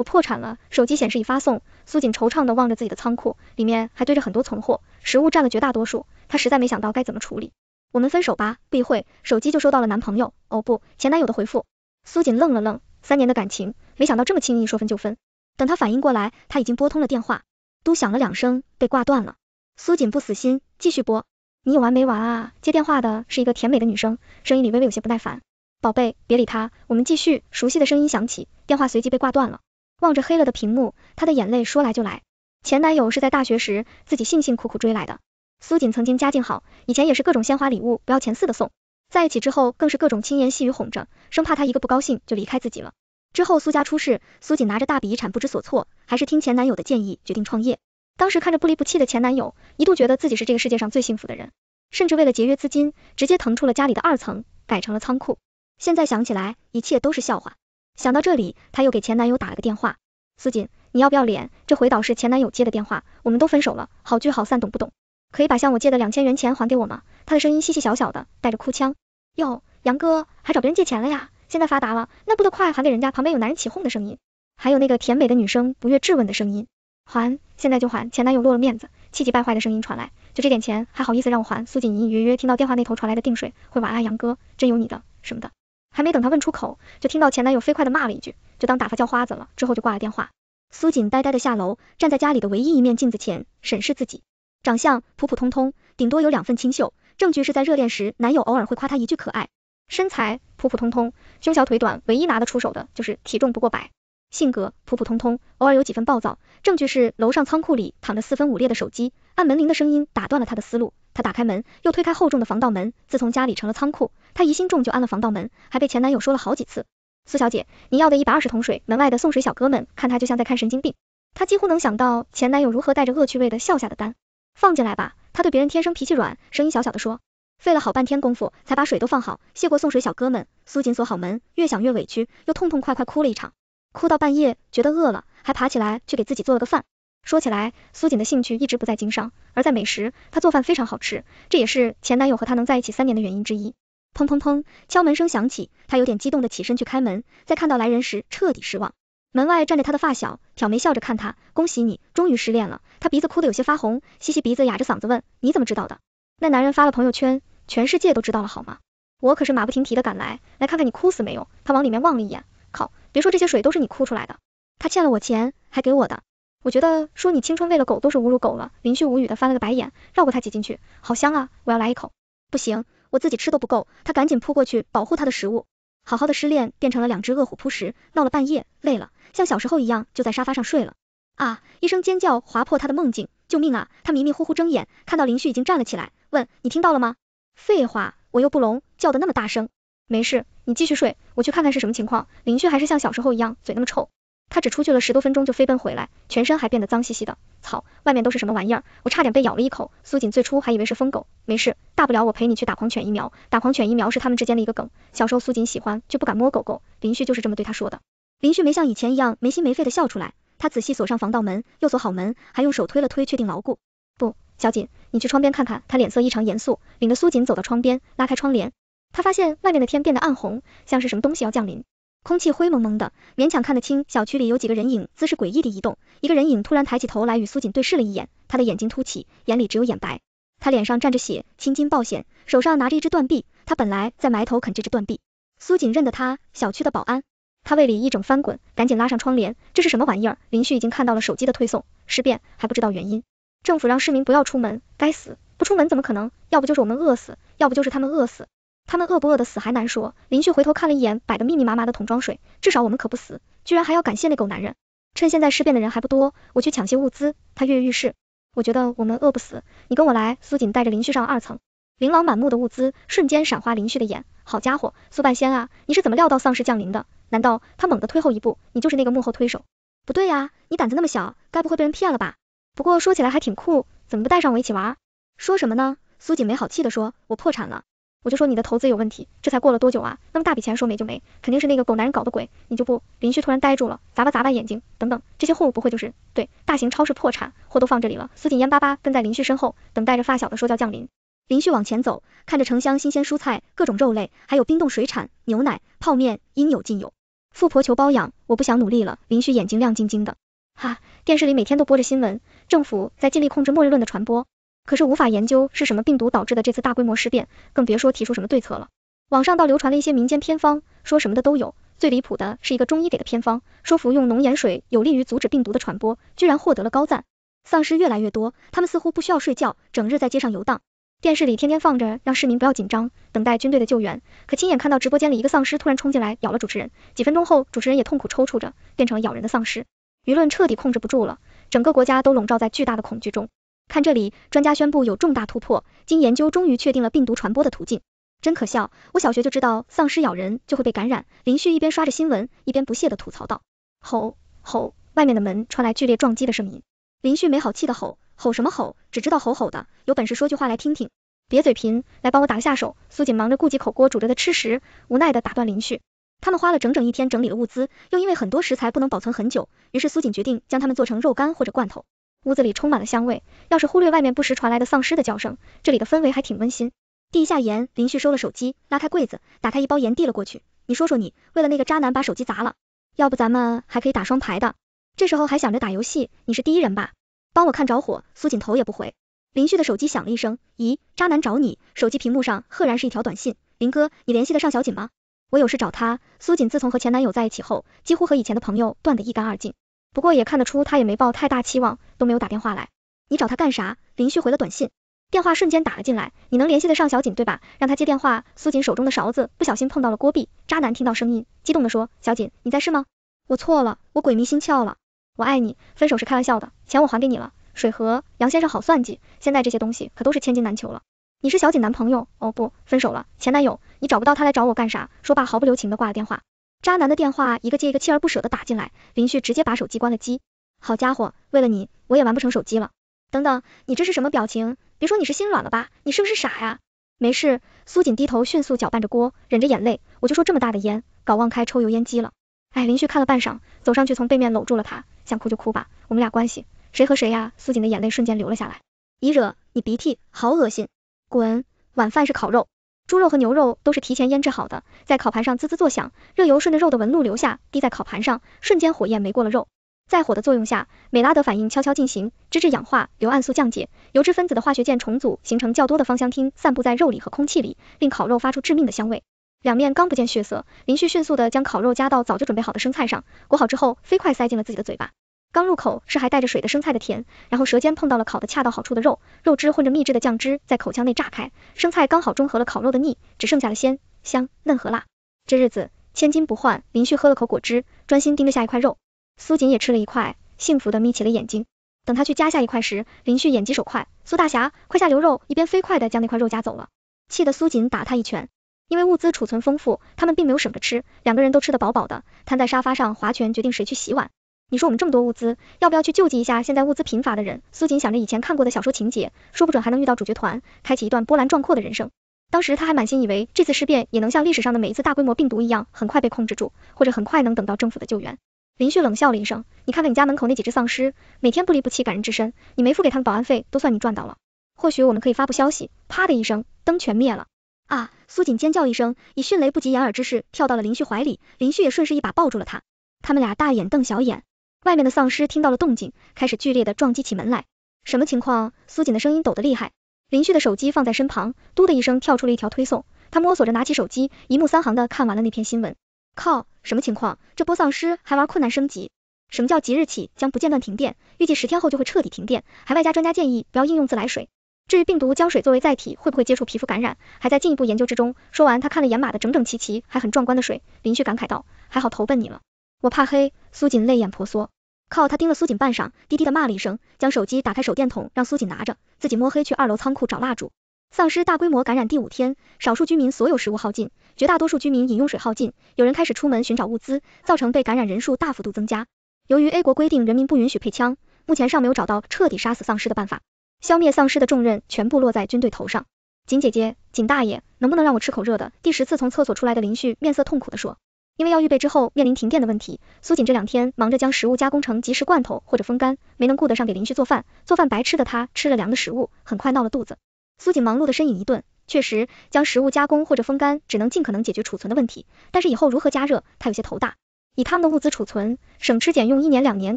我破产了，手机显示已发送。苏锦惆怅地望着自己的仓库，里面还堆着很多存货，食物占了绝大多数。她实在没想到该怎么处理。我们分手吧。不一会，手机就收到了男朋友，哦不，前男友的回复。苏锦愣了愣，三年的感情，没想到这么轻易说分就分。等她反应过来，她已经拨通了电话，嘟响了两声，被挂断了。苏锦不死心，继续拨。你有完没完啊？接电话的是一个甜美的女生，声音里微微有些不耐烦。宝贝，别理他，我们继续。熟悉的声音响起，电话随即被挂断了。望着黑了的屏幕，她的眼泪说来就来。前男友是在大学时自己辛辛苦苦追来的。苏锦曾经家境好，以前也是各种鲜花礼物不要钱似的送，在一起之后更是各种轻言细语哄着，生怕他一个不高兴就离开自己了。之后苏家出事，苏锦拿着大笔遗产不知所措，还是听前男友的建议决定创业。当时看着不离不弃的前男友，一度觉得自己是这个世界上最幸福的人，甚至为了节约资金，直接腾出了家里的二层改成了仓库。现在想起来，一切都是笑话。想到这里，他又给前男友打了个电话。苏锦，你要不要脸？这回倒是前男友接的电话，我们都分手了，好聚好散，懂不懂？可以把向我借的两千元钱还给我吗？他的声音细细小小的，带着哭腔。哟，杨哥还找别人借钱了呀？现在发达了，那不得快还给人家？旁边有男人起哄的声音，还有那个甜美的女生不悦质问的声音。还，现在就还。前男友落了面子，气急败坏的声音传来。就这点钱，还好意思让我还？苏锦隐隐约约听到电话那头传来的定水，会晚安杨哥，真有你的什么的。还没等他问出口，就听到前男友飞快的骂了一句，就当打发叫花子了，之后就挂了电话。苏锦呆呆的下楼，站在家里的唯一一面镜子前，审视自己，长相普普通通，顶多有两分清秀，证据是在热恋时，男友偶尔会夸她一句可爱。身材普普通通，胸小腿短，唯一拿得出手的就是体重不过百。性格普普通通，偶尔有几分暴躁，证据是楼上仓库里躺着四分五裂的手机。按门铃的声音打断了他的思路，他打开门，又推开厚重的防盗门，自从家里成了仓库。她疑心重，就安了防盗门，还被前男友说了好几次。苏小姐，你要的一百二十桶水，门外的送水小哥们看她就像在看神经病。她几乎能想到前男友如何带着恶趣味的笑下的单。放进来吧，她对别人天生脾气软，声音小小的说。费了好半天功夫，才把水都放好，谢过送水小哥们，苏锦锁好门，越想越委屈，又痛痛快快哭了一场，哭到半夜，觉得饿了，还爬起来去给自己做了个饭。说起来，苏锦的兴趣一直不在经商，而在美食，她做饭非常好吃，这也是前男友和她能在一起三年的原因之一。砰砰砰，敲门声响起，他有点激动的起身去开门，在看到来人时彻底失望。门外站着他的发小，挑眉笑着看他，恭喜你，终于失恋了。他鼻子哭得有些发红，吸吸鼻子，哑着嗓子问，你怎么知道的？那男人发了朋友圈，全世界都知道了好吗？我可是马不停蹄的赶来，来看看你哭死没有？他往里面望了一眼，靠，别说这些水都是你哭出来的。他欠了我钱，还给我的，我觉得说你青春喂了狗都是侮辱狗了。林旭无语的翻了个白眼，绕过他挤进去，好香啊，我要来一口。不行。我自己吃都不够，他赶紧扑过去保护他的食物。好好的失恋变成了两只饿虎扑食，闹了半夜，累了，像小时候一样就在沙发上睡了。啊！一声尖叫划破他的梦境，救命啊！他迷迷糊糊睁眼，看到林旭已经站了起来，问你听到了吗？废话，我又不聋，叫的那么大声。没事，你继续睡，我去看看是什么情况。林旭还是像小时候一样嘴那么臭。他只出去了十多分钟就飞奔回来，全身还变得脏兮兮的。草，外面都是什么玩意儿？我差点被咬了一口。苏锦最初还以为是疯狗，没事，大不了我陪你去打狂犬疫苗。打狂犬疫苗是他们之间的一个梗。小时候苏锦喜欢就不敢摸狗狗，林旭就是这么对他说的。林旭没像以前一样没心没肺的笑出来，他仔细锁上防盗门，又锁好门，还用手推了推，确定牢固。不，小锦，你去窗边看看。他脸色异常严肃，领着苏锦走到窗边，拉开窗帘，他发现外面的天变得暗红，像是什么东西要降临。空气灰蒙蒙的，勉强看得清。小区里有几个人影，姿势诡异的移动。一个人影突然抬起头来，与苏锦对视了一眼。他的眼睛凸起，眼里只有眼白。他脸上沾着血，青筋暴显，手上拿着一只断臂。他本来在埋头啃这只断臂。苏锦认得他，小区的保安。他胃里一整翻滚，赶紧拉上窗帘。这是什么玩意儿？林旭已经看到了手机的推送，尸变还不知道原因。政府让市民不要出门，该死，不出门怎么可能？要不就是我们饿死，要不就是他们饿死。他们饿不饿的死还难说，林旭回头看了一眼，摆的密密麻麻的桶装水，至少我们可不死，居然还要感谢那狗男人。趁现在尸变的人还不多，我去抢些物资。他跃跃欲试。我觉得我们饿不死，你跟我来。苏锦带着林旭上二层，琳琅满目的物资瞬间闪花林旭的眼。好家伙，苏半仙啊，你是怎么料到丧尸降临的？难道他猛地退后一步，你就是那个幕后推手？不对呀，你胆子那么小，该不会被人骗了吧？不过说起来还挺酷，怎么不带上我一起玩？说什么呢？苏锦没好气地说，我破产了。我就说你的投资有问题，这才过了多久啊，那么大笔钱说没就没，肯定是那个狗男人搞的鬼，你就不林旭突然呆住了，眨巴眨巴眼睛，等等，这些货物不会就是对大型超市破产，货都放这里了。苏锦烟巴巴跟在林旭身后，等待着发小的说教降临。林旭往前走，看着城乡新鲜蔬菜，各种肉类，还有冰冻水产、牛奶、泡面，应有尽有。富婆求包养，我不想努力了。林旭眼睛亮晶晶的，哈，电视里每天都播着新闻，政府在尽力控制末日论的传播。可是无法研究是什么病毒导致的这次大规模尸变，更别说提出什么对策了。网上倒流传了一些民间偏方，说什么的都有，最离谱的是一个中医给的偏方，说服用浓盐水有利于阻止病毒的传播，居然获得了高赞。丧尸越来越多，他们似乎不需要睡觉，整日在街上游荡。电视里天天放着让市民不要紧张，等待军队的救援。可亲眼看到直播间里一个丧尸突然冲进来咬了主持人，几分钟后主持人也痛苦抽搐着，变成了咬人的丧尸。舆论彻底控制不住了，整个国家都笼罩在巨大的恐惧中。看这里，专家宣布有重大突破，经研究终于确定了病毒传播的途径。真可笑，我小学就知道丧尸咬人就会被感染。林旭一边刷着新闻，一边不屑的吐槽道。吼吼，外面的门传来剧烈撞击的声音。林旭没好气的吼，吼什么吼，只知道吼吼的，有本事说句话来听听。别嘴贫，来帮我打个下手。苏锦忙着顾及口锅煮着的吃食，无奈的打断林旭。他们花了整整一天整理了物资，又因为很多食材不能保存很久，于是苏锦决定将它们做成肉干或者罐头。屋子里充满了香味，要是忽略外面不时传来的丧尸的叫声，这里的氛围还挺温馨。递一下盐，林旭收了手机，拉开柜子，打开一包盐递了过去。你说说你，为了那个渣男把手机砸了，要不咱们还可以打双排的。这时候还想着打游戏，你是第一人吧？帮我看着火。苏锦头也不回，林旭的手机响了一声，咦，渣男找你？手机屏幕上赫然是一条短信，林哥，你联系得上小锦吗？我有事找他。苏锦自从和前男友在一起后，几乎和以前的朋友断得一干二净。不过也看得出他也没抱太大期望，都没有打电话来。你找他干啥？林旭回了短信，电话瞬间打了进来。你能联系得上小锦对吧？让他接电话。苏锦手中的勺子不小心碰到了锅壁，渣男听到声音，激动地说，小锦你在是吗？我错了，我鬼迷心窍了，我爱你，分手是开玩笑的，钱我还给你了。水和杨先生好算计，现在这些东西可都是千金难求了。你是小锦男朋友？哦不，分手了，前男友。你找不到他来找我干啥？说罢毫不留情的挂了电话。渣男的电话一个接一个，锲而不舍的打进来，林旭直接把手机关了机。好家伙，为了你，我也玩不成手机了。等等，你这是什么表情？别说你是心软了吧，你是不是傻呀？没事，苏锦低头迅速搅拌着锅，忍着眼泪，我就说这么大的烟，搞忘开抽油烟机了。哎，林旭看了半晌，走上去从背面搂住了他，想哭就哭吧，我们俩关系，谁和谁呀？苏锦的眼泪瞬间流了下来，你惹你鼻涕，好恶心，滚，晚饭是烤肉。猪肉和牛肉都是提前腌制好的，在烤盘上滋滋作响，热油顺着肉的纹路流下，滴在烤盘上，瞬间火焰没过了肉，在火的作用下，美拉德反应悄悄进行，脂质氧化，硫胺素降解，油脂分子的化学键重组，形成较多的芳香烃，散布在肉里和空气里，令烤肉发出致命的香味。两面刚不见血色，林旭迅速的将烤肉夹到早就准备好的生菜上，裹好之后，飞快塞进了自己的嘴巴。刚入口是还带着水的生菜的甜，然后舌尖碰到了烤的恰到好处的肉，肉汁混着秘制的酱汁在口腔内炸开，生菜刚好中和了烤肉的腻，只剩下了鲜、香、嫩和辣。这日子千金不换，林旭喝了口果汁，专心盯着下一块肉。苏锦也吃了一块，幸福的眯起了眼睛。等他去夹下一块时，林旭眼疾手快，苏大侠，快下牛肉！一边飞快的将那块肉夹走了，气得苏锦打他一拳。因为物资储存丰富，他们并没有省着吃，两个人都吃得饱饱的，瘫在沙发上划拳，决定谁去洗碗。你说我们这么多物资，要不要去救济一下现在物资贫乏的人？苏锦想着以前看过的小说情节，说不准还能遇到主角团，开启一段波澜壮阔的人生。当时他还满心以为这次尸变也能像历史上的每一次大规模病毒一样，很快被控制住，或者很快能等到政府的救援。林旭冷笑了一声，你看看你家门口那几只丧尸，每天不离不弃，感人至深，你没付给他们保安费都算你赚到了。或许我们可以发布消息。啪的一声，灯全灭了。啊！苏锦尖叫一声，以迅雷不及掩耳之势跳到了林旭怀里，林旭也顺势一把抱住了他，他们俩大眼瞪小眼。外面的丧尸听到了动静，开始剧烈的撞击起门来。什么情况？苏锦的声音抖得厉害。林旭的手机放在身旁，嘟的一声跳出了一条推送，他摸索着拿起手机，一目三行的看完了那篇新闻。靠，什么情况？这波丧尸还玩困难升级？什么叫即日起将不间断停电，预计十天后就会彻底停电，还外加专家建议不要应用自来水。至于病毒将水作为载体，会不会接触皮肤感染，还在进一步研究之中。说完，他看了眼码的整整齐齐还很壮观的水，林旭感慨道，还好投奔你了。我怕黑，苏锦泪眼婆娑。靠，他盯了苏锦半晌，低低的骂了一声，将手机打开手电筒，让苏锦拿着，自己摸黑去二楼仓库找蜡烛。丧尸大规模感染第五天，少数居民所有食物耗尽，绝大多数居民饮用水耗尽，有人开始出门寻找物资，造成被感染人数大幅度增加。由于 A 国规定人民不允许配枪，目前尚没有找到彻底杀死丧尸的办法，消灭丧尸的重任全部落在军队头上。锦姐姐，锦大爷，能不能让我吃口热的？第十次从厕所出来的林旭面色痛苦地说。因为要预备之后面临停电的问题，苏锦这两天忙着将食物加工成即食罐头或者风干，没能顾得上给邻居做饭。做饭白吃的他吃了凉的食物，很快闹了肚子。苏锦忙碌的身影一顿，确实将食物加工或者风干只能尽可能解决储存的问题，但是以后如何加热，他有些头大。以他们的物资储存，省吃俭用一年两年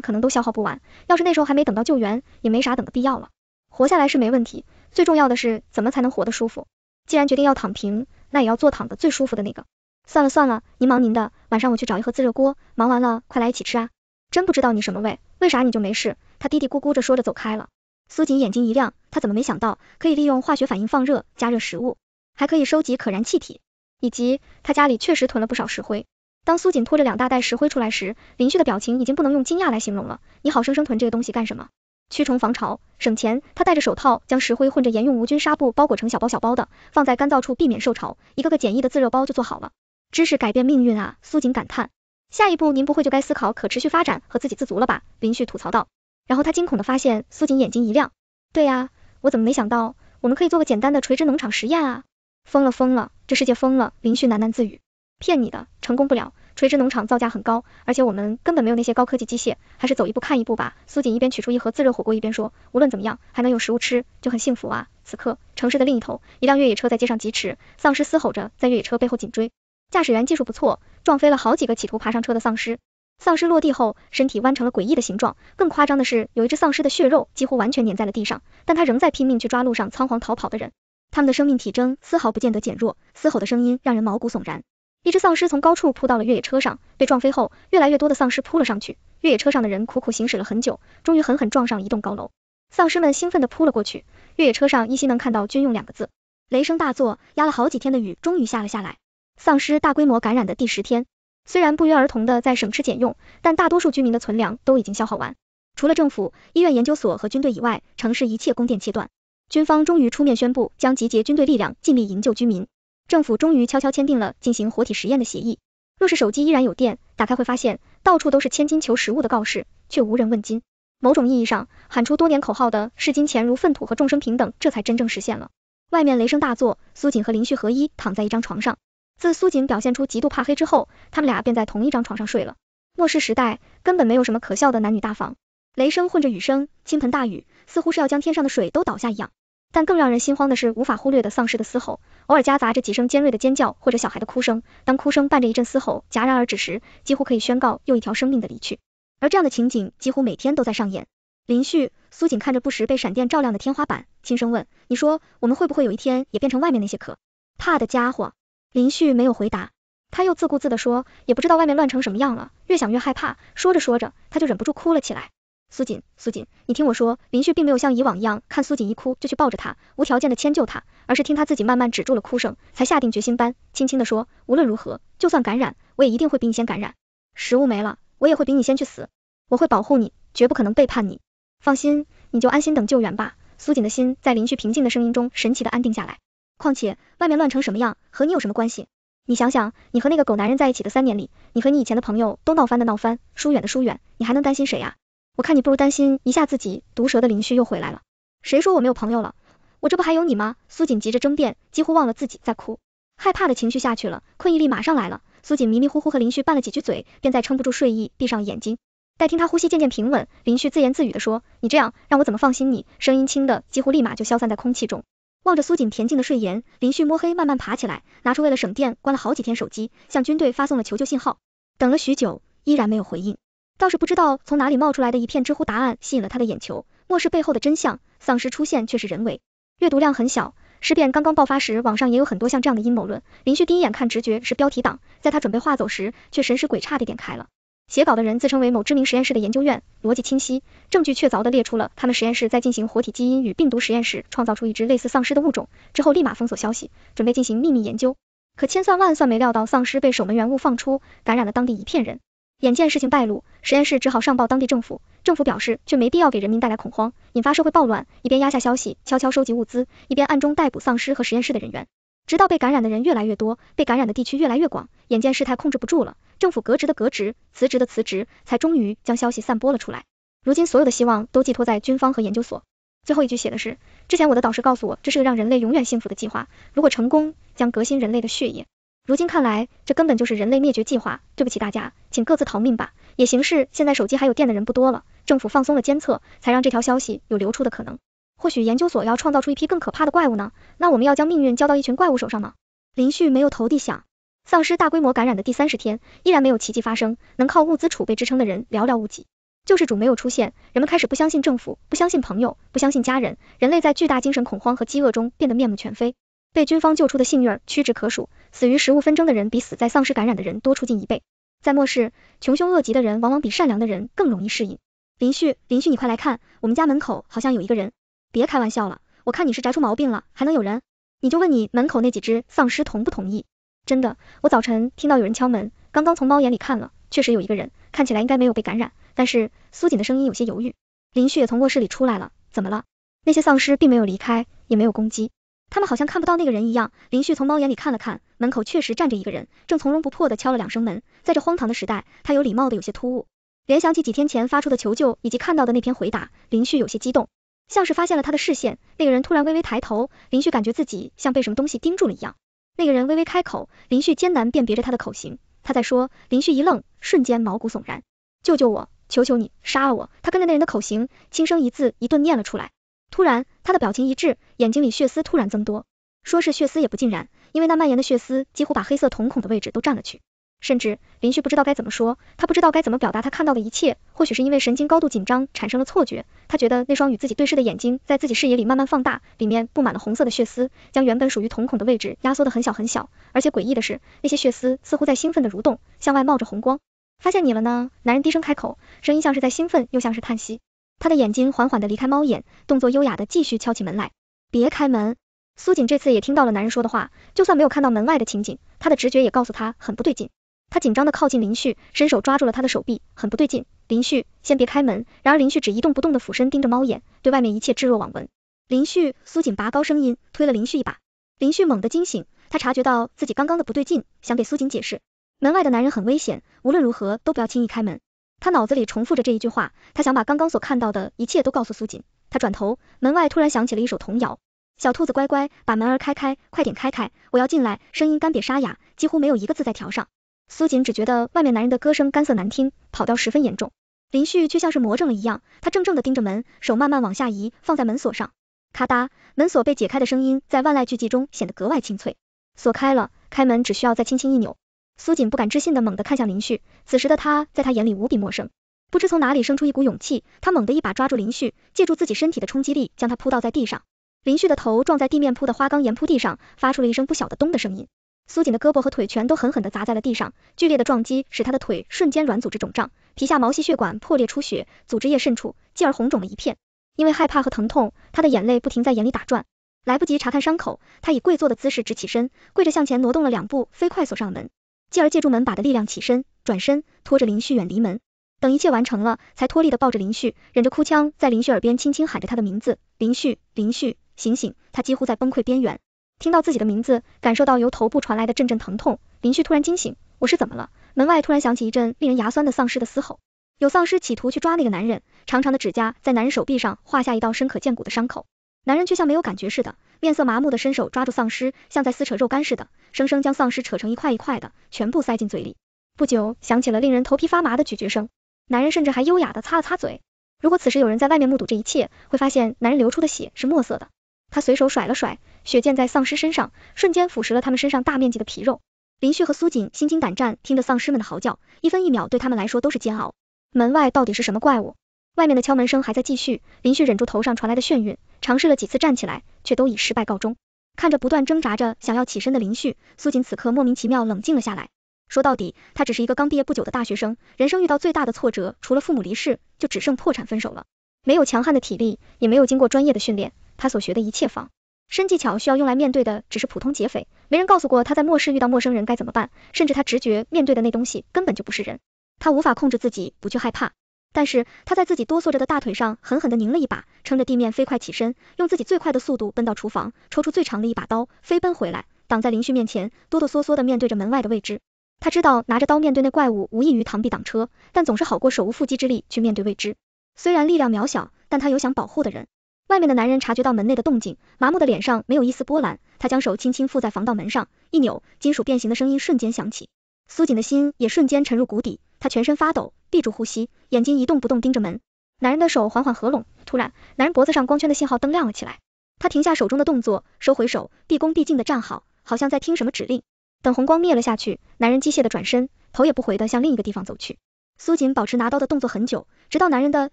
可能都消耗不完，要是那时候还没等到救援，也没啥等的必要了。活下来是没问题，最重要的是怎么才能活得舒服。既然决定要躺平，那也要做躺的最舒服的那个。算了算了，您忙您的，晚上我去找一盒自热锅，忙完了快来一起吃啊！真不知道你什么胃，为啥你就没事？他嘀嘀咕咕着说着走开了。苏锦眼睛一亮，他怎么没想到可以利用化学反应放热加热食物，还可以收集可燃气体，以及他家里确实囤了不少石灰。当苏锦拖着两大袋石灰出来时，林旭的表情已经不能用惊讶来形容了。你好生生囤这个东西干什么？驱虫防潮，省钱。他戴着手套将石灰混着盐用无菌纱布包裹成小包小包的，放在干燥处避免受潮，一个个简易的自热包就做好了。知识改变命运啊！苏锦感叹。下一步您不会就该思考可持续发展和自给自足了吧？林旭吐槽道。然后他惊恐的发现，苏锦眼睛一亮。对呀，我怎么没想到？我们可以做个简单的垂直农场实验啊！疯了疯了，这世界疯了！林旭喃喃自语。骗你的，成功不了。垂直农场造价很高，而且我们根本没有那些高科技机械，还是走一步看一步吧。苏锦一边取出一盒自热火锅，一边说。无论怎么样，还能有食物吃，就很幸福啊。此刻城市的另一头，一辆越野车在街上疾驰，丧尸嘶吼着在越野车背后紧追。驾驶员技术不错，撞飞了好几个企图爬上车的丧尸。丧尸落地后，身体弯成了诡异的形状。更夸张的是，有一只丧尸的血肉几乎完全粘在了地上，但它仍在拼命去抓路上仓皇逃跑的人。他们的生命体征丝毫不见得减弱，嘶吼的声音让人毛骨悚然。一只丧尸从高处扑到了越野车上，被撞飞后，越来越多的丧尸扑了上去。越野车上的人苦苦行驶了很久，终于狠狠撞上了一栋高楼，丧尸们兴奋地扑了过去。越野车上依稀能看到“军用”两个字。雷声大作，压了好几天的雨终于下了下来。丧尸大规模感染的第十天，虽然不约而同的在省吃俭用，但大多数居民的存粮都已经消耗完。除了政府、医院、研究所和军队以外，城市一切供电切断。军方终于出面宣布，将集结军队力量，尽力营救居民。政府终于悄悄签订了进行活体实验的协议。若是手机依然有电，打开会发现到处都是千金求食物的告示，却无人问津。某种意义上，喊出多年口号的视金钱如粪土和众生平等，这才真正实现了。外面雷声大作，苏锦和林旭合一躺在一张床上。自苏锦表现出极度怕黑之后，他们俩便在同一张床上睡了。末世时代根本没有什么可笑的男女大房，雷声混着雨声，倾盆大雨似乎是要将天上的水都倒下一样。但更让人心慌的是无法忽略的丧尸的嘶吼，偶尔夹杂着几声尖锐的尖叫或者小孩的哭声。当哭声伴着一阵嘶吼戛然而止时，几乎可以宣告又一条生命的离去。而这样的情景几乎每天都在上演。林旭，苏锦看着不时被闪电照亮的天花板，轻声问，你说我们会不会有一天也变成外面那些可怕的家伙？林旭没有回答，他又自顾自的说，也不知道外面乱成什么样了，越想越害怕。说着说着，他就忍不住哭了起来。苏锦，苏锦，你听我说，林旭并没有像以往一样，看苏锦一哭就去抱着她，无条件的迁就她，而是听她自己慢慢止住了哭声，才下定决心般，轻轻的说，无论如何，就算感染，我也一定会比你先感染。食物没了，我也会比你先去死。我会保护你，绝不可能背叛你。放心，你就安心等救援吧。苏锦的心在林旭平静的声音中，神奇的安定下来。况且，外面乱成什么样，和你有什么关系？你想想，你和那个狗男人在一起的三年里，你和你以前的朋友都闹翻的闹翻，疏远的疏远，你还能担心谁呀？我看你不如担心一下自己。毒舌的林旭又回来了，谁说我没有朋友了？我这不还有你吗？苏锦急着争辩，几乎忘了自己在哭，害怕的情绪下去了，困意力马上来了。苏锦迷迷糊糊和林旭拌了几句嘴，便再撑不住睡意，闭上眼睛。待听他呼吸渐渐平稳，林旭自言自语的说，你这样让我怎么放心你？声音轻的几乎立马就消散在空气中。望着苏锦恬静的睡颜，林旭摸黑慢慢爬起来，拿出为了省电关了好几天手机，向军队发送了求救信号。等了许久，依然没有回应，倒是不知道从哪里冒出来的一片知乎答案吸引了他的眼球。末世背后的真相，丧尸出现却是人为。阅读量很小，尸变刚刚爆发时，网上也有很多像这样的阴谋论。林旭第一眼看直觉是标题党，在他准备划走时，却神使鬼差的点开了。写稿的人自称为某知名实验室的研究院，逻辑清晰，证据确凿的列出了他们实验室在进行活体基因与病毒实验时，创造出一只类似丧尸的物种，之后立马封锁消息，准备进行秘密研究。可千算万算没料到丧尸被守门员误放出，感染了当地一片人。眼见事情败露，实验室只好上报当地政府，政府表示却没必要给人民带来恐慌，引发社会暴乱，一边压下消息，悄悄收集物资，一边暗中逮捕丧尸和实验室的人员。直到被感染的人越来越多，被感染的地区越来越广，眼见事态控制不住了，政府革职的革职，辞职的辞职，才终于将消息散播了出来。如今所有的希望都寄托在军方和研究所。最后一句写的是，之前我的导师告诉我，这是个让人类永远幸福的计划，如果成功，将革新人类的血液。如今看来，这根本就是人类灭绝计划。对不起大家，请各自逃命吧。也行事，现在手机还有电的人不多了，政府放松了监测，才让这条消息有流出的可能。或许研究所要创造出一批更可怕的怪物呢？那我们要将命运交到一群怪物手上吗？林旭没有头地想，丧尸大规模感染的第三十天，依然没有奇迹发生，能靠物资储备支撑的人寥寥无几，救世主没有出现，人们开始不相信政府，不相信朋友，不相信家人，人类在巨大精神恐慌和饥饿中变得面目全非。被军方救出的幸运儿屈指可数，死于食物纷争的人比死在丧尸感染的人多出近一倍。在末世，穷凶恶极的人往往比善良的人更容易适应。林旭，林旭，你快来看，我们家门口好像有一个人。别开玩笑了，我看你是宅出毛病了，还能有人？你就问你门口那几只丧尸同不同意？真的，我早晨听到有人敲门，刚刚从猫眼里看了，确实有一个人，看起来应该没有被感染。但是苏锦的声音有些犹豫。林旭也从卧室里出来了，怎么了？那些丧尸并没有离开，也没有攻击，他们好像看不到那个人一样。林旭从猫眼里看了看，门口确实站着一个人，正从容不迫地敲了两声门。在这荒唐的时代，他有礼貌的有些突兀。联想起几天前发出的求救以及看到的那篇回答，林旭有些激动。像是发现了他的视线，那个人突然微微抬头，林旭感觉自己像被什么东西盯住了一样。那个人微微开口，林旭艰难辨别着他的口型，他在说，林旭一愣，瞬间毛骨悚然，救救我，求求你，杀了我。他跟着那人的口型，轻声一字一顿念了出来。突然，他的表情一滞，眼睛里血丝突然增多，说是血丝也不尽然，因为那蔓延的血丝几乎把黑色瞳孔的位置都占了去。甚至林旭不知道该怎么说，他不知道该怎么表达他看到的一切。或许是因为神经高度紧张产生了错觉，他觉得那双与自己对视的眼睛在自己视野里慢慢放大，里面布满了红色的血丝，将原本属于瞳孔的位置压缩的很小很小。而且诡异的是，那些血丝似乎在兴奋地蠕动，向外冒着红光。发现你了呢，男人低声开口，声音像是在兴奋又像是叹息。他的眼睛缓缓地离开猫眼，动作优雅地继续敲起门来。别开门。苏锦这次也听到了男人说的话，就算没有看到门外的情景，他的直觉也告诉他很不对劲。他紧张的靠近林旭，伸手抓住了他的手臂，很不对劲。林旭，先别开门。然而林旭只一动不动的俯身盯着猫眼，对外面一切置若罔闻。林旭，苏锦拔高声音，推了林旭一把。林旭猛地惊醒，他察觉到自己刚刚的不对劲，想给苏锦解释，门外的男人很危险，无论如何都不要轻易开门。他脑子里重复着这一句话，他想把刚刚所看到的一切都告诉苏锦。他转头，门外突然响起了一首童谣，小兔子乖乖，把门儿开开，快点开开，我要进来。声音干瘪沙哑，几乎没有一个字在调上。苏锦只觉得外面男人的歌声干涩难听，跑调十分严重。林旭却像是魔怔了一样，他怔怔地盯着门，手慢慢往下移，放在门锁上，咔嗒，门锁被解开的声音在万籁俱寂中显得格外清脆。锁开了，开门只需要再轻轻一扭。苏锦不敢置信地猛地看向林旭，此时的他，在他眼里无比陌生。不知从哪里生出一股勇气，他猛地一把抓住林旭，借助自己身体的冲击力将他扑倒在地上。林旭的头撞在地面铺的花岗岩铺地上，发出了一声不小的咚的声音。苏锦的胳膊和腿全都狠狠地砸在了地上，剧烈的撞击使他的腿瞬间软组织肿胀，皮下毛细血管破裂出血，组织液渗出，继而红肿了一片。因为害怕和疼痛，他的眼泪不停在眼里打转。来不及查看伤口，他以跪坐的姿势直起身，跪着向前挪动了两步，飞快锁上门，继而借助门把的力量起身，转身，拖着林旭远离门。等一切完成了，才脱力的抱着林旭，忍着哭腔在林旭耳边轻轻喊着他的名字，林旭，林旭，醒醒！他几乎在崩溃边缘。听到自己的名字，感受到由头部传来的阵阵疼痛，林旭突然惊醒，我是怎么了？门外突然响起一阵令人牙酸的丧尸的嘶吼，有丧尸企图去抓那个男人，长长的指甲在男人手臂上划下一道深可见骨的伤口，男人却像没有感觉似的，面色麻木的伸手抓住丧尸，像在撕扯肉干似的，生生将丧尸扯成一块一块的，全部塞进嘴里。不久，响起了令人头皮发麻的咀嚼声，男人甚至还优雅的擦了擦嘴。如果此时有人在外面目睹这一切，会发现男人流出的血是墨色的，他随手甩了甩。血溅在丧尸身上，瞬间腐蚀了他们身上大面积的皮肉。林旭和苏锦心惊胆战，听着丧尸们的嚎叫，一分一秒对他们来说都是煎熬。门外到底是什么怪物？外面的敲门声还在继续。林旭忍住头上传来的眩晕，尝试了几次站起来，却都以失败告终。看着不断挣扎着想要起身的林旭，苏锦此刻莫名其妙冷静了下来。说到底，他只是一个刚毕业不久的大学生，人生遇到最大的挫折，除了父母离世，就只剩破产、分手了。没有强悍的体力，也没有经过专业的训练，他所学的一切防。身技巧需要用来面对的只是普通劫匪，没人告诉过他在末世遇到陌生人该怎么办，甚至他直觉面对的那东西根本就不是人，他无法控制自己不去害怕。但是他在自己哆嗦着的大腿上狠狠地拧了一把，撑着地面飞快起身，用自己最快的速度奔到厨房，抽出最长的一把刀，飞奔回来，挡在林旭面前，哆哆嗦嗦的面对着门外的未知。他知道拿着刀面对那怪物无异于螳臂挡车，但总是好过手无缚鸡之力去面对未知。虽然力量渺小，但他有想保护的人。外面的男人察觉到门内的动静，麻木的脸上没有一丝波澜，他将手轻轻附在防盗门上，一扭，金属变形的声音瞬间响起。苏锦的心也瞬间沉入谷底，她全身发抖，闭住呼吸，眼睛一动不动盯着门。男人的手缓缓合拢，突然，男人脖子上光圈的信号灯亮了起来，他停下手中的动作，收回手，毕恭毕敬的站好，好像在听什么指令。等红光灭了下去，男人机械的转身，头也不回的向另一个地方走去。苏锦保持拿刀的动作很久，直到男人的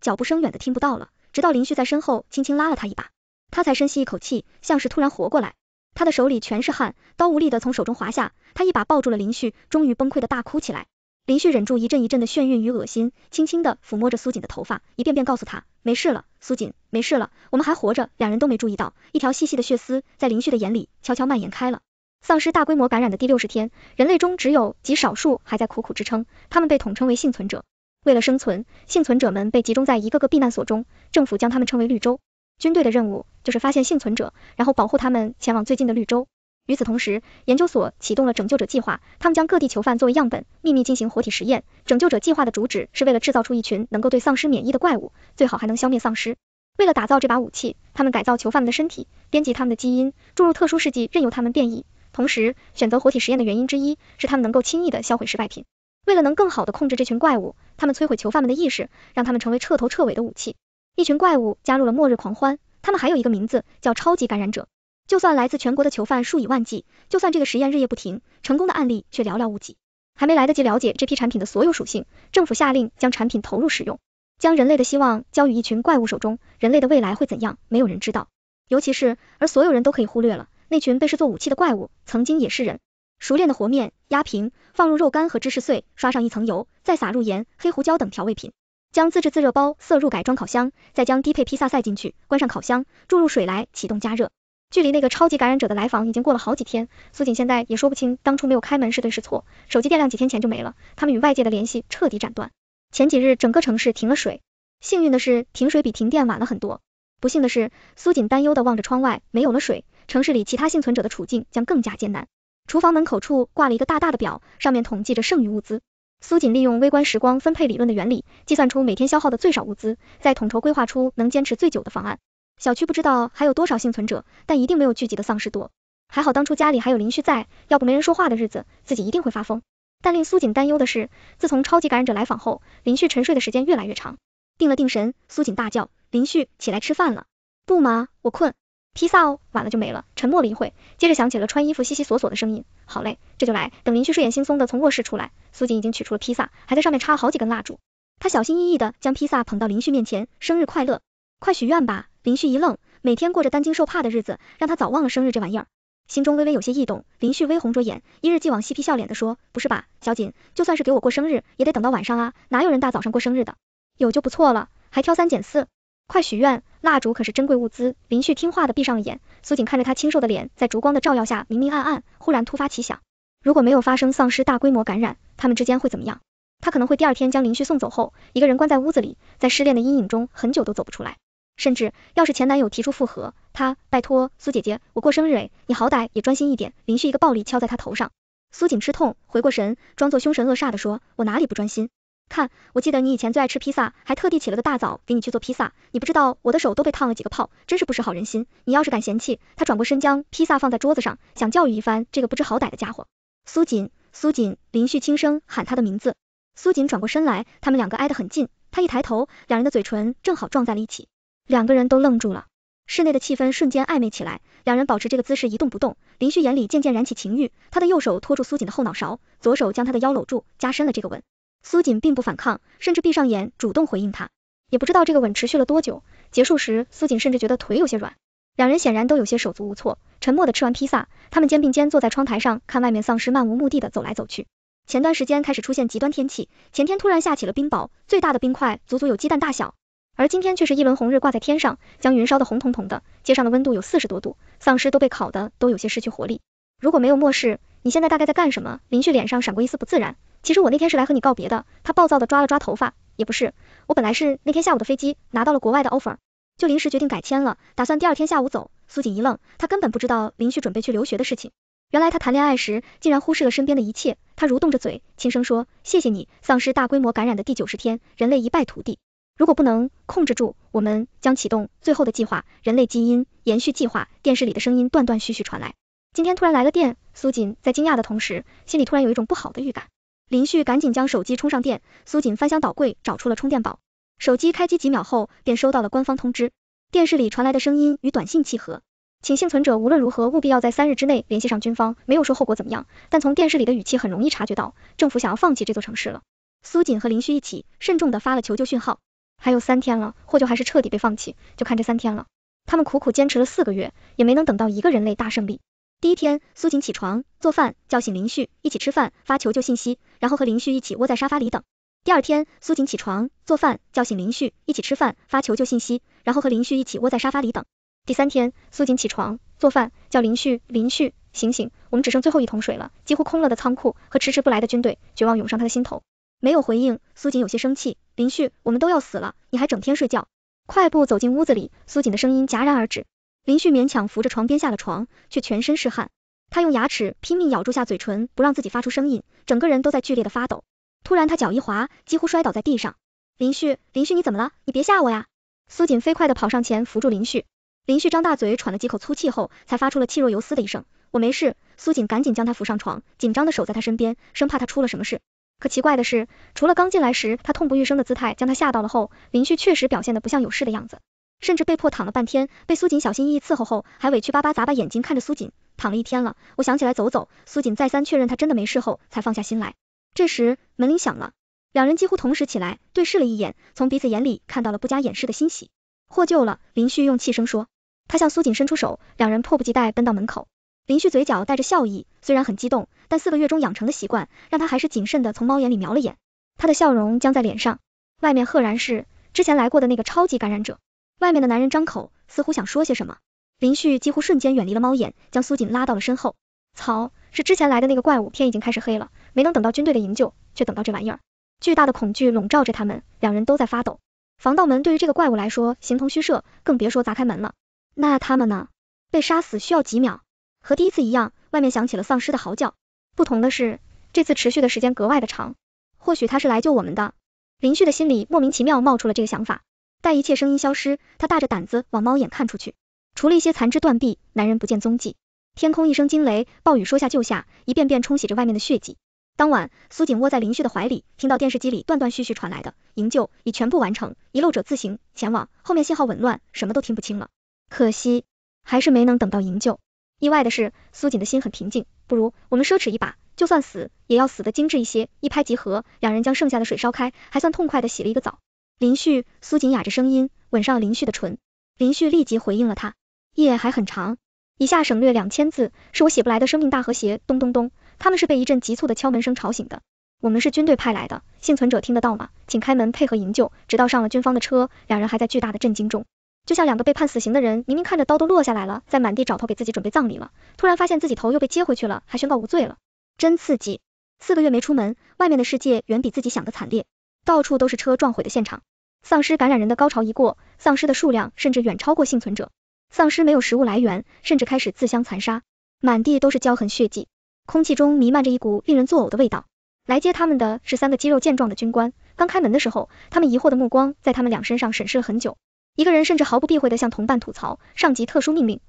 脚步声远的听不到了。直到林旭在身后轻轻拉了他一把，他才深吸一口气，像是突然活过来。他的手里全是汗，刀无力的从手中滑下，他一把抱住了林旭，终于崩溃的大哭起来。林旭忍住一阵一阵的眩晕与恶心，轻轻的抚摸着苏锦的头发，一遍遍告诉他没事了，苏锦没事了，我们还活着。两人都没注意到，一条细细的血丝在林旭的眼里悄悄蔓延开了。丧尸大规模感染的第六十天，人类中只有极少数还在苦苦支撑，他们被统称为幸存者。为了生存，幸存者们被集中在一个个避难所中，政府将他们称为绿洲。军队的任务就是发现幸存者，然后保护他们前往最近的绿洲。与此同时，研究所启动了拯救者计划，他们将各地囚犯作为样本，秘密进行活体实验。拯救者计划的主旨是为了制造出一群能够对丧尸免疫的怪物，最好还能消灭丧尸。为了打造这把武器，他们改造囚犯们的身体，编辑他们的基因，注入特殊试剂，任由他们变异。同时，选择活体实验的原因之一是他们能够轻易的销毁失败品。为了能更好的控制这群怪物，他们摧毁囚犯们的意识，让他们成为彻头彻尾的武器。一群怪物加入了末日狂欢，他们还有一个名字叫超级感染者。就算来自全国的囚犯数以万计，就算这个实验日夜不停，成功的案例却寥寥无几。还没来得及了解这批产品的所有属性，政府下令将产品投入使用，将人类的希望交于一群怪物手中。人类的未来会怎样？没有人知道。尤其是，而所有人都可以忽略了，那群被视作武器的怪物，曾经也是人。熟练的和面，压平，放入肉干和芝士碎，刷上一层油，再撒入盐、黑胡椒等调味品。将自制自热包塞入改装烤箱，再将低配披萨塞进去，关上烤箱，注入水来启动加热。距离那个超级感染者的来访已经过了好几天，苏锦现在也说不清当初没有开门是对是错。手机电量几天前就没了，他们与外界的联系彻底斩断。前几日整个城市停了水，幸运的是停水比停电晚了很多。不幸的是，苏锦担忧的望着窗外，没有了水，城市里其他幸存者的处境将更加艰难。厨房门口处挂了一个大大的表，上面统计着剩余物资。苏锦利用微观时光分配理论的原理，计算出每天消耗的最少物资，再统筹规划出能坚持最久的方案。小区不知道还有多少幸存者，但一定没有聚集的丧尸多。还好当初家里还有林旭在，要不没人说话的日子，自己一定会发疯。但令苏锦担忧的是，自从超级感染者来访后，林旭沉睡的时间越来越长。定了定神，苏锦大叫：“林旭，起来吃饭了！”“不吗？我困。”披萨哦，晚了就没了。沉默了一会，接着响起了穿衣服悉悉索索的声音。好嘞，这就来。等林旭睡眼惺忪的从卧室出来，苏锦已经取出了披萨，还在上面插了好几根蜡烛。他小心翼翼的将披萨捧到林旭面前，生日快乐，快许愿吧。林旭一愣，每天过着担惊受怕的日子，让他早忘了生日这玩意儿，心中微微有些异动。林旭微红着眼，一日既往嬉皮笑脸的说，不是吧，小锦，就算是给我过生日，也得等到晚上啊，哪有人大早上过生日的？有就不错了，还挑三拣四。快许愿，蜡烛可是珍贵物资。林旭听话的闭上了眼，苏锦看着他清瘦的脸，在烛光的照耀下明明暗暗。忽然突发奇想，如果没有发生丧尸大规模感染，他们之间会怎么样？他可能会第二天将林旭送走后，一个人关在屋子里，在失恋的阴影中很久都走不出来。甚至要是前男友提出复合，他拜托苏姐姐，我过生日哎，你好歹也专心一点。林旭一个暴力敲在他头上，苏锦吃痛，回过神，装作凶神恶煞的说，我哪里不专心？看，我记得你以前最爱吃披萨，还特地起了个大早给你去做披萨，你不知道我的手都被烫了几个泡，真是不识好人心。你要是敢嫌弃，他转过身将披萨放在桌子上，想教育一番这个不知好歹的家伙。苏锦，苏锦，林旭轻声喊他的名字。苏锦转过身来，他们两个挨得很近，他一抬头，两人的嘴唇正好撞在了一起，两个人都愣住了，室内的气氛瞬间暧昧起来，两人保持这个姿势一动不动，林旭眼里渐渐燃起情欲，他的右手托住苏锦的后脑勺，左手将他的腰搂住，加深了这个吻。苏锦并不反抗，甚至闭上眼，主动回应他。也不知道这个吻持续了多久，结束时，苏锦甚至觉得腿有些软。两人显然都有些手足无措，沉默的吃完披萨，他们肩并肩坐在窗台上，看外面丧尸漫无目的的走来走去。前段时间开始出现极端天气，前天突然下起了冰雹，最大的冰块足足有鸡蛋大小，而今天却是一轮红日挂在天上，将云烧的红彤彤的，街上的温度有四十多度，丧尸都被烤的都有些失去活力。如果没有末世，你现在大概在干什么？林旭脸上闪过一丝不自然。其实我那天是来和你告别的。他暴躁的抓了抓头发，也不是，我本来是那天下午的飞机拿到了国外的 offer，就临时决定改签了，打算第二天下午走。苏锦一愣，他根本不知道林旭准备去留学的事情。原来他谈恋爱时竟然忽视了身边的一切。他蠕动着嘴，轻声说：“谢谢你。”丧失大规模感染的第九十天，人类一败涂地。如果不能控制住，我们将启动最后的计划——人类基因延续计划。电视里的声音断断续续传来，今天突然来了电。苏锦在惊讶的同时，心里突然有一种不好的预感。林旭赶紧将手机充上电，苏锦翻箱倒柜找出了充电宝，手机开机几秒后便收到了官方通知，电视里传来的声音与短信契合，请幸存者无论如何务必要在三日之内联系上军方，没有说后果怎么样，但从电视里的语气很容易察觉到，政府想要放弃这座城市了。苏锦和林旭一起慎重的发了求救讯号，还有三天了，获救还是彻底被放弃，就看这三天了。他们苦苦坚持了四个月，也没能等到一个人类大胜利。第一天，苏锦起床做饭，叫醒林旭，一起吃饭，发求救信息，然后和林旭一起窝在沙发里等。第二天，苏锦起床做饭，叫醒林旭，一起吃饭，发求救信息，然后和林旭一起窝在沙发里等。第三天，苏锦起床做饭，叫林旭，林旭，醒醒，我们只剩最后一桶水了，几乎空了的仓库和迟迟不来的军队，绝望涌上他的心头。没有回应，苏锦有些生气，林旭，我们都要死了，你还整天睡觉。快步走进屋子里，苏锦的声音戛然而止。林旭勉强扶着床边下了床，却全身是汗。他用牙齿拼命咬住下嘴唇，不让自己发出声音，整个人都在剧烈的发抖。突然，他脚一滑，几乎摔倒在地上。林旭，林旭，你怎么了？你别吓我呀！苏锦飞快的跑上前扶住林旭。林旭张大嘴喘了几口粗气后，才发出了气若游丝的一声：“我没事。”苏锦赶紧将他扶上床，紧张的守在他身边，生怕他出了什么事。可奇怪的是，除了刚进来时他痛不欲生的姿态将他吓到了后，林旭确实表现的不像有事的样子。甚至被迫躺了半天，被苏锦小心翼翼伺候后，还委屈巴巴眨巴眼睛看着苏锦。躺了一天了，我想起来走走。苏锦再三确认他真的没事后，才放下心来。这时门铃响了，两人几乎同时起来，对视了一眼，从彼此眼里看到了不加掩饰的欣喜。获救了，林旭用气声说。他向苏锦伸出手，两人迫不及待奔到门口。林旭嘴角带着笑意，虽然很激动，但四个月中养成的习惯，让他还是谨慎的从猫眼里瞄了眼。他的笑容僵在脸上，外面赫然是之前来过的那个超级感染者。外面的男人张口，似乎想说些什么。林旭几乎瞬间远离了猫眼，将苏锦拉到了身后。操，是之前来的那个怪物。天已经开始黑了，没能等到军队的营救，却等到这玩意儿。巨大的恐惧笼罩着他们，两人都在发抖。防盗门对于这个怪物来说形同虚设，更别说砸开门了。那他们呢？被杀死需要几秒？和第一次一样，外面响起了丧尸的嚎叫。不同的是，这次持续的时间格外的长。或许他是来救我们的。林旭的心里莫名其妙冒出了这个想法。待一切声音消失，他大着胆子往猫眼看出去，除了一些残肢断臂，男人不见踪迹。天空一声惊雷，暴雨说下就下，一遍遍冲洗着外面的血迹。当晚，苏锦窝在林旭的怀里，听到电视机里断断续续传来的，营救已全部完成，遗漏者自行前往，后面信号紊乱，什么都听不清了。可惜，还是没能等到营救。意外的是，苏锦的心很平静，不如我们奢侈一把，就算死也要死的精致一些。一拍即合，两人将剩下的水烧开，还算痛快的洗了一个澡。林旭，苏锦哑着声音吻上林旭的唇，林旭立即回应了他。夜还很长，以下省略两千字，是我写不来的生命大和谐。咚咚咚，他们是被一阵急促的敲门声吵醒的。我们是军队派来的，幸存者听得到吗？请开门，配合营救。直到上了军方的车，两人还在巨大的震惊中，就像两个被判死刑的人，明明看着刀都落下来了，在满地找头给自己准备葬礼了，突然发现自己头又被接回去了，还宣告无罪了，真刺激。四个月没出门，外面的世界远比自己想的惨烈。到处都是车撞毁的现场，丧尸感染人的高潮一过，丧尸的数量甚至远超过幸存者。丧尸没有食物来源，甚至开始自相残杀，满地都是焦痕血迹，空气中弥漫着一股令人作呕的味道。来接他们的是三个肌肉健壮的军官，刚开门的时候，他们疑惑的目光在他们俩身上审视了很久，一个人甚至毫不避讳地向同伴吐槽上级特殊命令，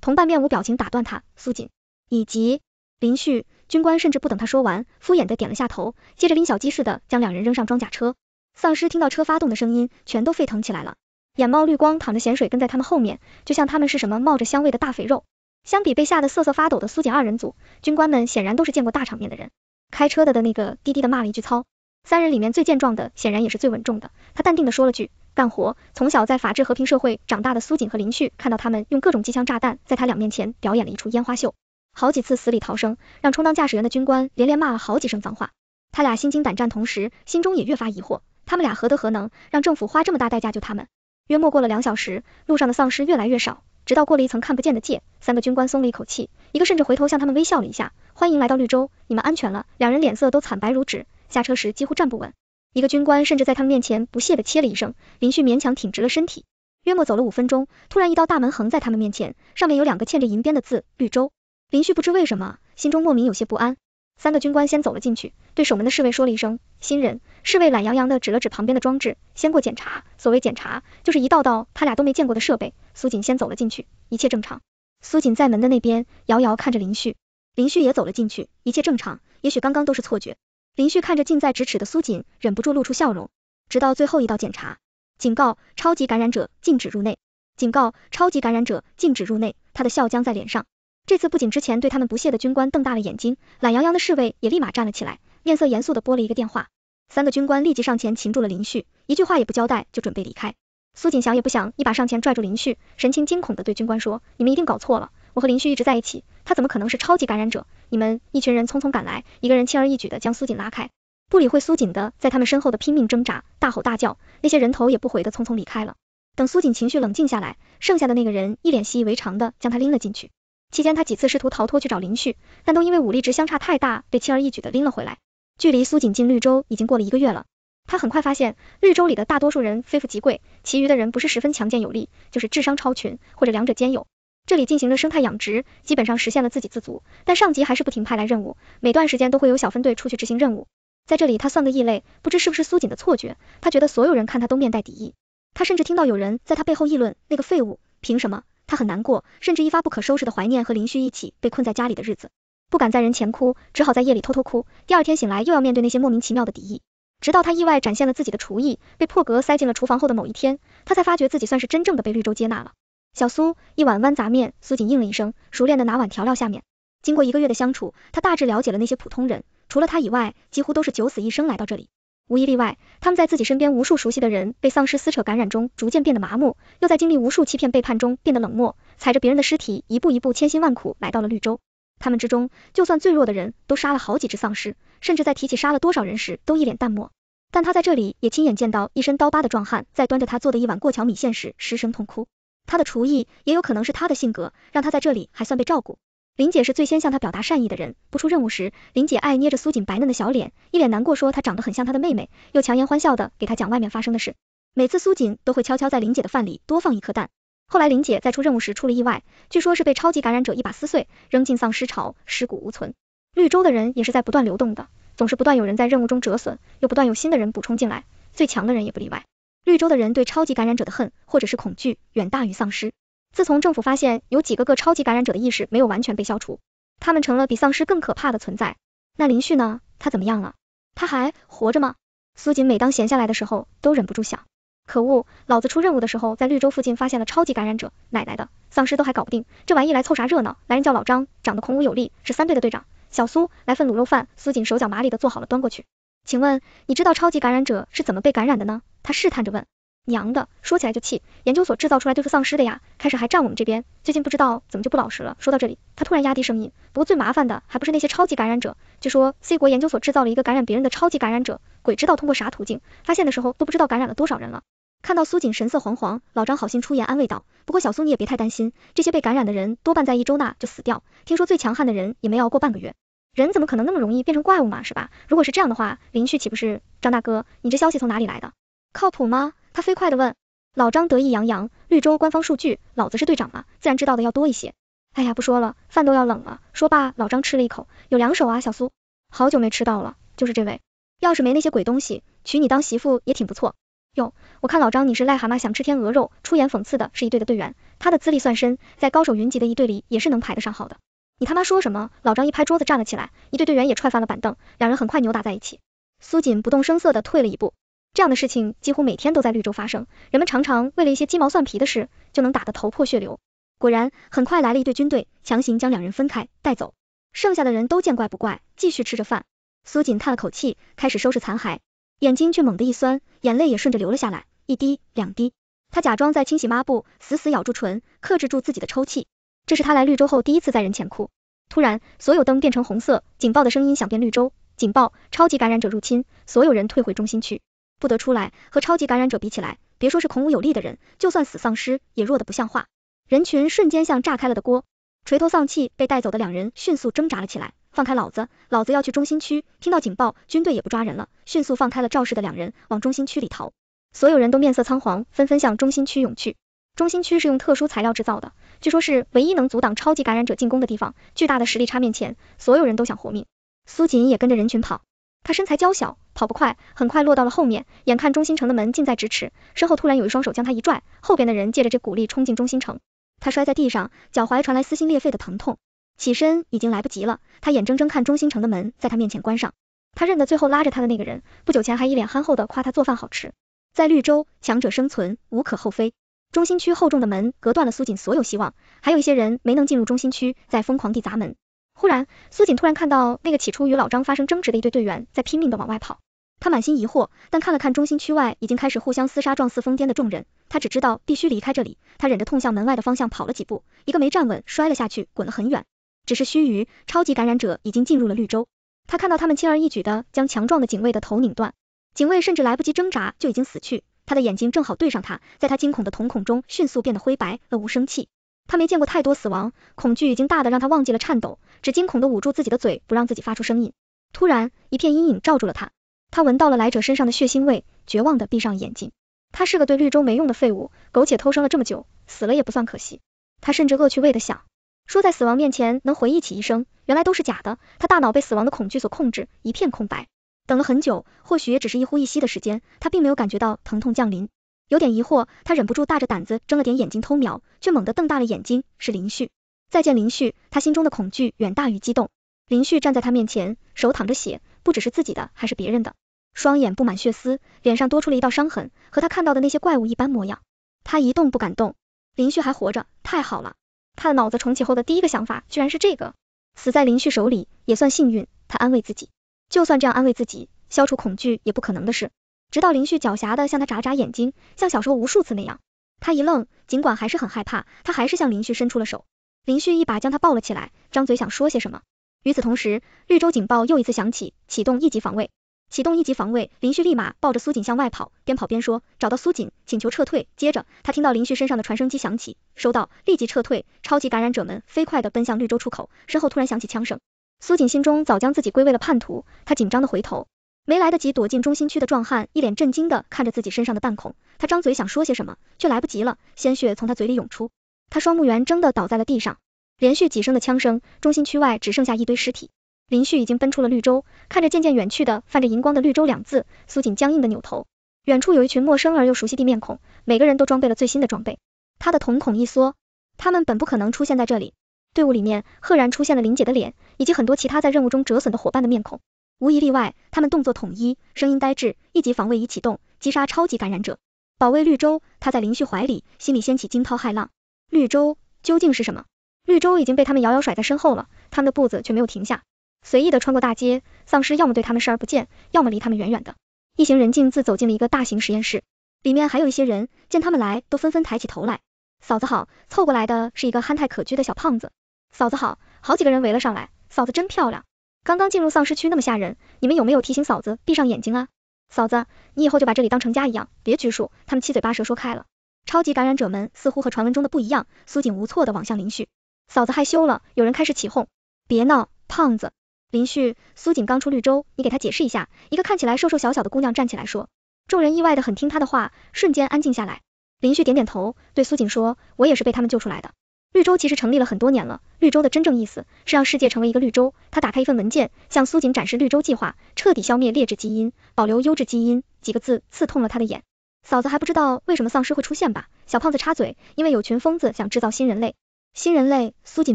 同伴面无表情打断他，苏锦以及林旭。军官甚至不等他说完，敷衍的点了下头，接着拎小鸡似的将两人扔上装甲车。丧尸听到车发动的声音，全都沸腾起来了，眼冒绿光，淌着咸水跟在他们后面，就像他们是什么冒着香味的大肥肉。相比被吓得瑟瑟发抖的苏锦二人组，军官们显然都是见过大场面的人。开车的的那个低低的骂了一句操。三人里面最健壮的，显然也是最稳重的，他淡定的说了句干活。从小在法治和平社会长大的苏锦和林旭，看到他们用各种机枪炸弹，在他俩面前表演了一出烟花秀。好几次死里逃生，让充当驾驶员的军官连连骂了好几声脏话。他俩心惊胆战，同时心中也越发疑惑，他们俩何德何能让政府花这么大代价救他们？约莫过了两小时，路上的丧尸越来越少，直到过了一层看不见的界，三个军官松了一口气，一个甚至回头向他们微笑了一下，欢迎来到绿洲，你们安全了。两人脸色都惨白如纸，下车时几乎站不稳。一个军官甚至在他们面前不屑地切了一声，林旭勉强挺直了身体。约莫走了五分钟，突然一道大门横在他们面前，上面有两个嵌着银边的字，绿洲。林旭不知为什么，心中莫名有些不安。三个军官先走了进去，对守门的侍卫说了一声：“新人。”侍卫懒洋洋的指了指旁边的装置，先过检查。所谓检查，就是一道道他俩都没见过的设备。苏锦先走了进去，一切正常。苏锦在门的那边，遥遥看着林旭。林旭也走了进去，一切正常。也许刚刚都是错觉。林旭看着近在咫尺的苏锦，忍不住露出笑容。直到最后一道检查，警告：超级感染者禁止入内。警告：超级感染者禁止入内。他的笑僵在脸上。这次不仅之前对他们不屑的军官瞪大了眼睛，懒洋洋的侍卫也立马站了起来，面色严肃的拨了一个电话。三个军官立即上前擒住了林旭，一句话也不交代就准备离开。苏锦想也不想，一把上前拽住林旭，神情惊恐的对军官说：“你们一定搞错了，我和林旭一直在一起，他怎么可能是超级感染者？”你们一群人匆匆赶来，一个人轻而易举的将苏锦拉开，不理会苏锦的，在他们身后的拼命挣扎，大吼大叫，那些人头也不回的匆匆离开了。等苏锦情绪冷静下来，剩下的那个人一脸习以为常的将他拎了进去。期间，他几次试图逃脱去找林旭，但都因为武力值相差太大，被轻而易举的拎了回来。距离苏锦进绿洲已经过了一个月了，他很快发现，绿洲里的大多数人非富即贵，其余的人不是十分强健有力，就是智商超群，或者两者兼有。这里进行了生态养殖，基本上实现了自给自足，但上级还是不停派来任务，每段时间都会有小分队出去执行任务。在这里，他算个异类，不知是不是苏锦的错觉，他觉得所有人看他都面带敌意，他甚至听到有人在他背后议论那个废物，凭什么？他很难过，甚至一发不可收拾的怀念和林旭一起被困在家里的日子，不敢在人前哭，只好在夜里偷偷哭。第二天醒来，又要面对那些莫名其妙的敌意，直到他意外展现了自己的厨艺，被破格塞进了厨房后的某一天，他才发觉自己算是真正的被绿洲接纳了。小苏，一碗豌杂面。苏锦应了一声，熟练的拿碗调料下面。经过一个月的相处，他大致了解了那些普通人，除了他以外，几乎都是九死一生来到这里。无一例外，他们在自己身边无数熟悉的人被丧尸撕扯感染中逐渐变得麻木，又在经历无数欺骗背叛中变得冷漠，踩着别人的尸体一步一步千辛万苦来到了绿洲。他们之中，就算最弱的人都杀了好几只丧尸，甚至在提起杀了多少人时都一脸淡漠。但他在这里也亲眼见到一身刀疤的壮汉在端着他做的一碗过桥米线时失声痛哭。他的厨艺，也有可能是他的性格，让他在这里还算被照顾。林姐是最先向她表达善意的人。不出任务时，林姐爱捏着苏锦白嫩的小脸，一脸难过说她长得很像她的妹妹，又强颜欢笑的给她讲外面发生的事。每次苏锦都会悄悄在林姐的饭里多放一颗蛋。后来林姐在出任务时出了意外，据说是被超级感染者一把撕碎，扔进丧尸巢，尸骨无存。绿洲的人也是在不断流动的，总是不断有人在任务中折损，又不断有新的人补充进来，最强的人也不例外。绿洲的人对超级感染者的恨或者是恐惧，远大于丧尸。自从政府发现有几个个超级感染者的意识没有完全被消除，他们成了比丧尸更可怕的存在。那林旭呢？他怎么样了？他还活着吗？苏锦每当闲下来的时候，都忍不住想，可恶，老子出任务的时候在绿洲附近发现了超级感染者，奶奶的，丧尸都还搞不定，这玩意来凑啥热闹？来人叫老张，长得孔武有力，是三队的队长。小苏，来份卤肉饭。苏锦手脚麻利的做好了，端过去。请问你知道超级感染者是怎么被感染的呢？他试探着问。娘的，说起来就气，研究所制造出来对付丧尸的呀，开始还站我们这边，最近不知道怎么就不老实了。说到这里，他突然压低声音，不过最麻烦的还不是那些超级感染者，据说 C 国研究所制造了一个感染别人的超级感染者，鬼知道通过啥途径，发现的时候都不知道感染了多少人了。看到苏锦神色惶惶，老张好心出言安慰道，不过小苏你也别太担心，这些被感染的人多半在一周那就死掉，听说最强悍的人也没熬过半个月，人怎么可能那么容易变成怪物嘛，是吧？如果是这样的话，林旭岂不是？张大哥，你这消息从哪里来的？靠谱吗？他飞快地问，老张得意洋洋，绿洲官方数据，老子是队长啊，自然知道的要多一些。哎呀，不说了，饭都要冷了。说罢，老张吃了一口，有两手啊，小苏，好久没吃到了，就是这位，要是没那些鬼东西，娶你当媳妇也挺不错。哟，我看老张你是癞蛤蟆想吃天鹅肉。出言讽刺的是一队的队员，他的资历算深，在高手云集的一队里也是能排得上号的。你他妈说什么？老张一拍桌子站了起来，一队队员也踹翻了板凳，两人很快扭打在一起。苏锦不动声色地退了一步。这样的事情几乎每天都在绿洲发生，人们常常为了一些鸡毛蒜皮的事就能打得头破血流。果然，很快来了一队军队，强行将两人分开带走。剩下的人都见怪不怪，继续吃着饭。苏锦叹了口气，开始收拾残骸，眼睛却猛地一酸，眼泪也顺着流了下来，一滴两滴。他假装在清洗抹布，死死咬住唇，克制住自己的抽泣。这是他来绿洲后第一次在人前哭。突然，所有灯变成红色，警报的声音响遍绿洲，警报，超级感染者入侵，所有人退回中心区。不得出来，和超级感染者比起来，别说是孔武有力的人，就算死丧尸也弱的不像话。人群瞬间像炸开了的锅，垂头丧气被带走的两人迅速挣扎了起来，放开老子，老子要去中心区！听到警报，军队也不抓人了，迅速放开了肇事的两人，往中心区里逃。所有人都面色仓皇，纷纷向中心区涌去。中心区是用特殊材料制造的，据说是唯一能阻挡超级感染者进攻的地方。巨大的实力差面前，所有人都想活命。苏锦也跟着人群跑，她身材娇小。跑不快，很快落到了后面。眼看中心城的门近在咫尺，身后突然有一双手将他一拽，后边的人借着这股力冲进中心城。他摔在地上，脚踝传来撕心裂肺的疼痛，起身已经来不及了。他眼睁睁看中心城的门在他面前关上。他认得最后拉着他的那个人，不久前还一脸憨厚的夸他做饭好吃。在绿洲，强者生存无可厚非。中心区厚重的门隔断了苏锦所有希望，还有一些人没能进入中心区，在疯狂地砸门。忽然，苏锦突然看到那个起初与老张发生争执的一队队员在拼命地往外跑。他满心疑惑，但看了看中心区外已经开始互相厮杀、状似疯癫的众人，他只知道必须离开这里。他忍着痛向门外的方向跑了几步，一个没站稳摔了下去，滚了很远。只是须臾，超级感染者已经进入了绿洲。他看到他们轻而易举的将强壮的警卫的头拧断，警卫甚至来不及挣扎就已经死去。他的眼睛正好对上他，在他惊恐的瞳孔中迅速变得灰白了无生气。他没见过太多死亡，恐惧已经大得让他忘记了颤抖，只惊恐的捂住自己的嘴不让自己发出声音。突然，一片阴影罩住了他。他闻到了来者身上的血腥味，绝望的闭上眼睛。他是个对绿洲没用的废物，苟且偷生了这么久，死了也不算可惜。他甚至恶趣味的想，说在死亡面前能回忆起一生，原来都是假的。他大脑被死亡的恐惧所控制，一片空白。等了很久，或许也只是一呼一吸的时间，他并没有感觉到疼痛降临。有点疑惑，他忍不住大着胆子睁了点眼睛偷瞄，却猛地瞪大了眼睛，是林旭。再见林旭，他心中的恐惧远大于激动。林旭站在他面前，手淌着血。不只是自己的，还是别人的。双眼布满血丝，脸上多出了一道伤痕，和他看到的那些怪物一般模样。他一动不敢动。林旭还活着，太好了。他的脑子重启后的第一个想法居然是这个，死在林旭手里也算幸运，他安慰自己。就算这样安慰自己，消除恐惧也不可能的事。直到林旭狡黠的向他眨眨眼睛，像小时候无数次那样，他一愣，尽管还是很害怕，他还是向林旭伸出了手。林旭一把将他抱了起来，张嘴想说些什么。与此同时，绿洲警报又一次响起，启动一级防卫。启动一级防卫，林旭立马抱着苏锦向外跑，边跑边说，找到苏锦，请求撤退。接着，他听到林旭身上的传声机响起，收到，立即撤退。超级感染者们飞快地奔向绿洲出口，身后突然响起枪声。苏锦心中早将自己归为了叛徒，他紧张地回头，没来得及躲进中心区的壮汉，一脸震惊地看着自己身上的弹孔，他张嘴想说些什么，却来不及了，鲜血从他嘴里涌出，他双目圆睁地倒在了地上。连续几声的枪声，中心区外只剩下一堆尸体。林旭已经奔出了绿洲，看着渐渐远去的泛着荧光的绿洲两字，苏锦僵硬的扭头，远处有一群陌生而又熟悉的面孔，每个人都装备了最新的装备。他的瞳孔一缩，他们本不可能出现在这里。队伍里面赫然出现了林姐的脸，以及很多其他在任务中折损的伙伴的面孔，无一例外，他们动作统一，声音呆滞。一级防卫已启动，击杀超级感染者，保卫绿洲。他在林旭怀里，心里掀起惊涛骇浪。绿洲究竟是什么？绿洲已经被他们遥遥甩在身后了，他们的步子却没有停下，随意的穿过大街，丧尸要么对他们视而不见，要么离他们远远的。一行人径自走进了一个大型实验室，里面还有一些人，见他们来都纷纷抬起头来。嫂子好，凑过来的是一个憨态可掬的小胖子。嫂子好，好几个人围了上来，嫂子真漂亮。刚刚进入丧尸区那么吓人，你们有没有提醒嫂子闭上眼睛啊？嫂子，你以后就把这里当成家一样，别拘束。他们七嘴八舌说开了，超级感染者们似乎和传闻中的不一样。苏锦无措的望向林旭。嫂子害羞了，有人开始起哄，别闹，胖子。林旭，苏锦刚出绿洲，你给他解释一下。一个看起来瘦瘦小小的姑娘站起来说，众人意外的很，听她的话，瞬间安静下来。林旭点点头，对苏锦说，我也是被他们救出来的。绿洲其实成立了很多年了，绿洲的真正意思是让世界成为一个绿洲。他打开一份文件，向苏锦展示绿洲计划，彻底消灭劣质基因，保留优质基因。几个字刺痛了他的眼。嫂子还不知道为什么丧尸会出现吧？小胖子插嘴，因为有群疯子想制造新人类。新人类苏锦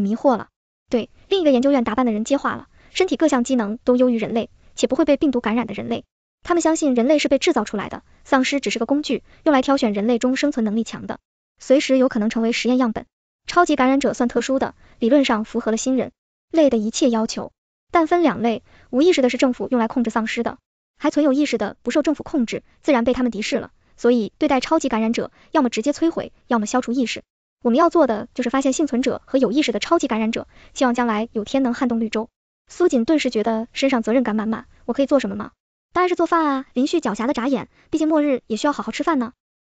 迷惑了，对另一个研究院打扮的人接话了，身体各项机能都优于人类，且不会被病毒感染的人类。他们相信人类是被制造出来的，丧尸只是个工具，用来挑选人类中生存能力强的，随时有可能成为实验样本。超级感染者算特殊的，理论上符合了新人类的一切要求，但分两类，无意识的是政府用来控制丧尸的，还存有意识的不受政府控制，自然被他们敌视了，所以对待超级感染者，要么直接摧毁，要么消除意识。我们要做的就是发现幸存者和有意识的超级感染者，希望将来有天能撼动绿洲。苏锦顿时觉得身上责任感满满，我可以做什么吗？当然是做饭啊！林旭狡黠的眨眼，毕竟末日也需要好好吃饭呢。